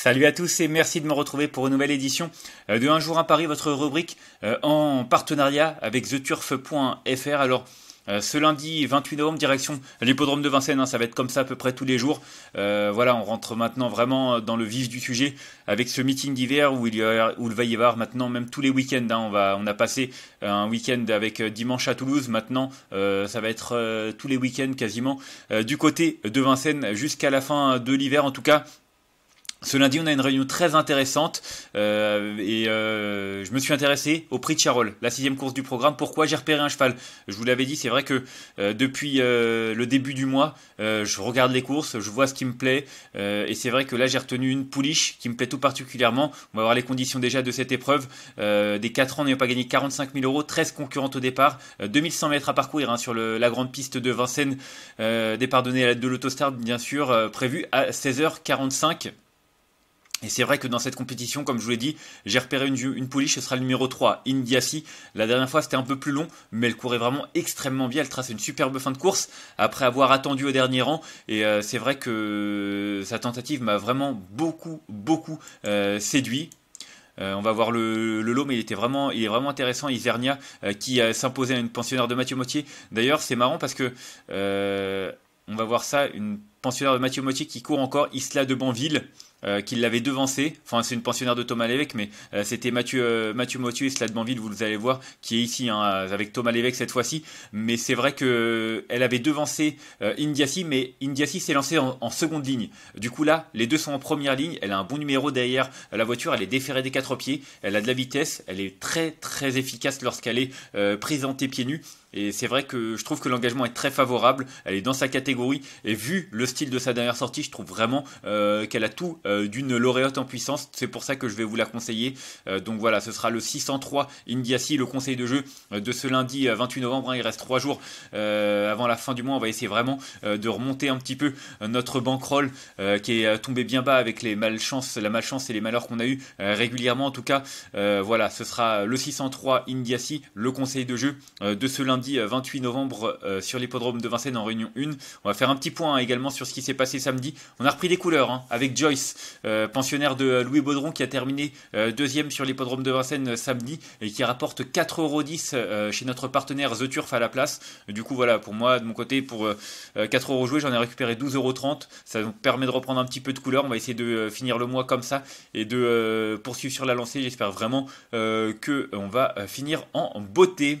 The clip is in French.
Salut à tous et merci de me retrouver pour une nouvelle édition euh, de Un jour à Paris, votre rubrique euh, en partenariat avec theturf.fr. Alors, euh, ce lundi 28 novembre, direction l'hippodrome de Vincennes, hein, ça va être comme ça à peu près tous les jours. voilà, on rentre maintenant vraiment dans le vif du sujet avec ce meeting d'hiver où il, y où va y avoir maintenant même tous les week-ends. Hein. on, va, on a passé un week-end avec dimanche à Toulouse, maintenant ça va être tous les week-ends quasiment du côté de Vincennes jusqu'à la fin de l'hiver en tout cas. Ce lundi, on a une réunion très intéressante euh, et euh, je me suis intéressé au prix de Charol, la sixième course du programme. Pourquoi j'ai repéré un cheval Je vous l'avais dit, c'est vrai que euh, depuis le début du mois, je regarde les courses, je vois ce qui me plaît et c'est vrai que là, j'ai retenu une pouliche qui me plaît tout particulièrement. On va voir les conditions déjà de cette épreuve. des 4 ans, n'ayant pas gagné 45 000 euros, 13 concurrentes au départ, 2100 mètres à parcourir hein, sur la grande piste de Vincennes, départ donné à l'aide de l'autostart, bien sûr, prévu à 16h45. Et c'est vrai que dans cette compétition, comme je vous l'ai dit, j'ai repéré une, une pouliche, ce sera le numéro 3, Indiasi. La dernière fois, c'était un peu plus long, mais elle courait vraiment extrêmement bien. Elle trace une superbe fin de course après avoir attendu au dernier rang. Et euh, c'est vrai que sa tentative m'a vraiment beaucoup, beaucoup euh, séduit. Euh, on va voir le, lot, mais il était vraiment, il est vraiment intéressant. Isernia qui s'imposait à une pensionnaire de Mathieu Mottier. D'ailleurs, c'est marrant parce que on va voir ça, une pensionnaire de Mathieu Mottier qui court encore Isla de Banville euh, qui l'avait devancé. Enfin, c'est une pensionnaire de Thomas Lévesque, mais euh, c'était Mathieu, euh, Mathieu Motu et Slade Banville, vous allez voir, qui est ici, hein, avec Thomas Lévesque cette fois-ci. Mais c'est vrai que euh, elle avait devancé Indiassi, euh, mais Indiassi s'est lancé en, en, seconde ligne. Du coup, là, les deux sont en première ligne. Elle a un bon numéro derrière la voiture. Elle est déférée des quatre pieds. Elle a de la vitesse. Elle est très, très efficace lorsqu'elle est présentée pieds nus. Et c'est vrai que je trouve que l'engagement est très favorable. Elle est dans sa catégorie. Et vu le style de sa dernière sortie, je trouve vraiment qu'elle a tout euh, d'une lauréate en puissance. C'est pour ça que je vais vous la conseiller. Euh, donc voilà, ce sera le 603 Indiassi, le conseil de jeu euh, de ce lundi 28 novembre. Hein. Il reste trois jours avant la fin du mois. On va essayer vraiment de remonter un petit peu notre bankroll qui est tombé bien bas avec les malchances, la malchance et les malheurs qu'on a eu régulièrement. En tout cas, voilà, ce sera le 603 Indiassi, le conseil de jeu de ce lundi 28 novembre sur l'hippodrome de Vincennes en réunion 1. On va faire un petit point hein, également sur ce qui s'est passé samedi. On a repris des couleurs hein, avec Joyce euh, pensionnaire de Louis Baudron qui a terminé euh, deuxième sur l'hippodrome de Vincennes euh, samedi et qui rapporte 4,10€ chez notre partenaire The Turf à la place. Du coup, voilà, pour moi, de mon côté, pour 4 euros joués, j'en ai récupéré 12,30€. Ça nous permet de reprendre un petit peu de couleur. On va essayer de finir le mois comme ça et de poursuivre sur la lancée. J'espère vraiment que on va finir en beauté.